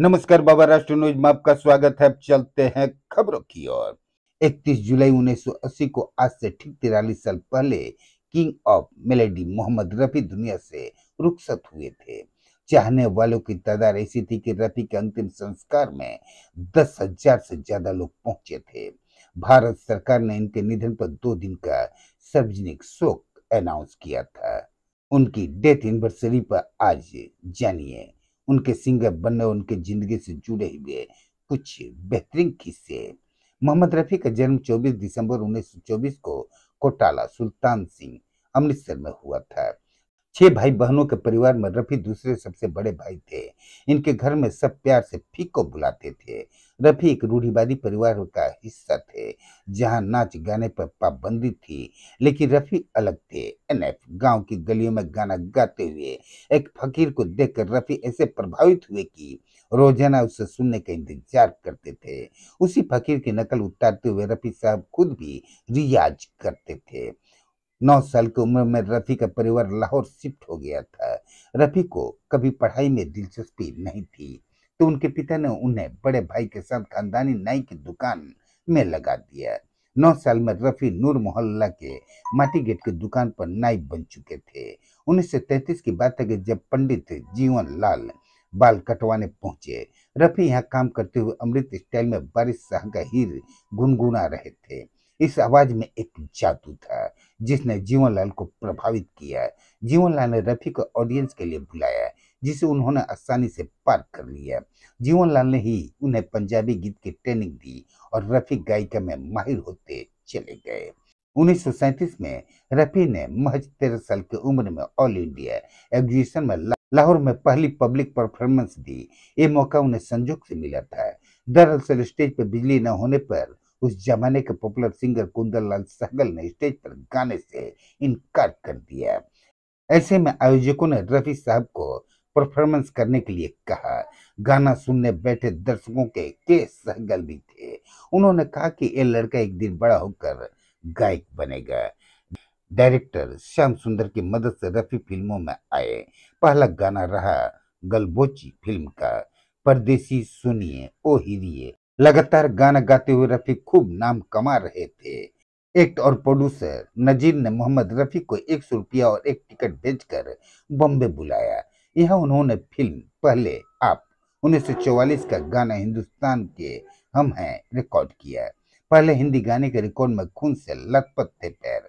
नमस्कार बाबा राष्ट्र न्यूज में आपका स्वागत है चलते हैं खबरों की ओर 31 जुलाई 1980 को आज से ठीक तिरालीस साल पहले king of melody Mohammad Rafi दुनिया से रुखसत हुए थे चाहने वालों की तादाद ऐसी थी कि रफी के अंतिम संस्कार में दस हजार से ज्यादा लोग पहुंचे थे भारत सरकार ने इनके निधन पर दो दिन का सार्वजनिक शोक अनाउंस किया था उनकी डेथ एनिवर्सरी पर आज जानिए उनके सिंगर बनने उनके ज़िंदगी से जुड़े हुए कुछ बेहतरीन किस्से मोहम्मद रफ़ी का जन्म 24 दिसंबर 1924 को कोटाला सुल्तान सिंह अमृतसर में हुआ था छह भाई बहनों के परिवार में रफ़ी दूसरे सबसे बड़े भाई थे इनके घर में सब प्यार से फीको बुलाते थे रफ़ी एक रूढ़िवादी परिवार का हिस्सा थे जहां नाच गाने पर पाबंदी थी लेकिन रफ़ी अलग थे एनएफ गांव की गलियों में गाना गाते हुए एक फकीर को देखकर रफ़ी ऐसे प्रभावित हुए कि रोजाना उसे सुनने का इंतजार करते थे उसी फकीर की नकल उतारते हुए रफ़ी साहब खुद भी रियाज करते थे नौ साल की उम्र में रफ़ी का परिवार लाहौर शिफ्ट हो गया था रफ़ी को कभी पढ़ाई में दिलचस्पी नहीं थी तो उनके पिता ने उन्हें बड़े भाई के साथ खानदानी नाई की दुकान में लगा दिया नौ साल में रफ़ी नूर मोहल्ला के माटी गेट की दुकान पर नाई बन चुके थे उन्नीस सौ तैतीस की बात है जब पंडित जीवन लाल बाल कटवाने पहुंचे रफ़ी यहाँ काम करते हुए अमृत स्टाइल में बारिश शाह का हीर गुनगुना रहे थे इस आवाज में एक जादू था जिसने जीवनलाल को प्रभावित किया जीवनलाल ने रफी को ऑडियंस के लिए बुलाया जिसे उन्होंने आसानी से पार कर लिया जीवनलाल ने ही उन्हें पंजाबी गीत की ट्रेनिंग दी और रफी गायिका में माहिर होते चले गए 1937 में रफी ने महज तेरह साल की उम्र में ऑल इंडिया एग्जीबिशन में लाहौर में पहली पब्लिक परफॉर्मेंस दी ये मौका उन्हें संजोक से मिला था दरअसल स्टेज पर बिजली न होने पर उस जमाने के पॉपुलर सिंगर कुंदन लाल सहगल ने स्टेज पर गाने से इनकार कर दिया ऐसे में आयोजकों ने रफी साहब को परफॉर्मेंस करने के लिए कहा गाना सुनने बैठे दर्शकों के के सहगल भी थे उन्होंने कहा कि ये लड़का एक दिन बड़ा होकर गायक बनेगा डायरेक्टर श्याम सुंदर की मदद से रफी फिल्मों में आए पहला गाना रहा गलबोची फिल्म का परदेसी सुनिए ओ हिरिए लगातार गाना गाते हुए रफ़ी खूब नाम कमा रहे थे एक्ट और प्रोड्यूसर नजीर ने मोहम्मद रफ़ी को एक सौ रुपया और एक टिकट बेचकर बॉम्बे बुलाया यह उन्होंने फिल्म पहले आप 1944 का गाना हिंदुस्तान के हम हैं रिकॉर्ड किया पहले हिंदी गाने के रिकॉर्ड में खून से लथपथ थे पैर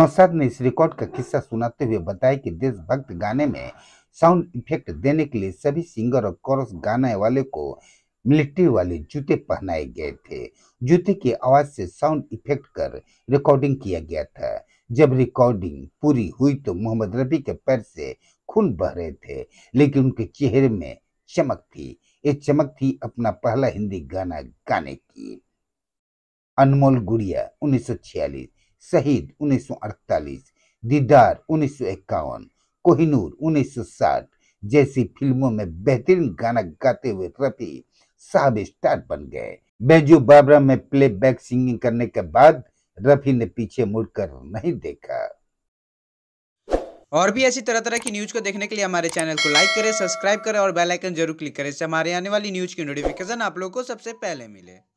नौसाद ने इस रिकॉर्ड का किस्सा सुनाते हुए बताया कि देशभक्त गाने में साउंड इफेक्ट देने के लिए सभी सिंगर और कोरस गाने वाले को मिलिट्री वाले जूते पहनाए गए थे जूते की आवाज से साउंड इफेक्ट कर रिकॉर्डिंग किया गया था जब रिकॉर्डिंग पूरी हुई तो मोहम्मद रफी के पैर से खून बह रहे थे लेकिन उनके चेहरे में चमक थी ये चमक थी अपना पहला हिंदी गाना गाने की अनमोल गुड़िया 1946 शहीद 1948 दीदार 1951 कोहिनूर 1960 जैसी फिल्मों में बेहतरीन गाना गाते हुए रफी साहब स्टार बन गए बैजू बाबरा में प्लेबैक सिंगिंग करने के बाद रफी ने पीछे मुड़कर नहीं देखा और भी ऐसी तरह तरह की न्यूज को देखने के लिए हमारे चैनल को लाइक करें सब्सक्राइब करें और बेल आइकन जरूर क्लिक करें इससे हमारे आने वाली न्यूज की नोटिफिकेशन आप लोगों को सबसे पहले मिले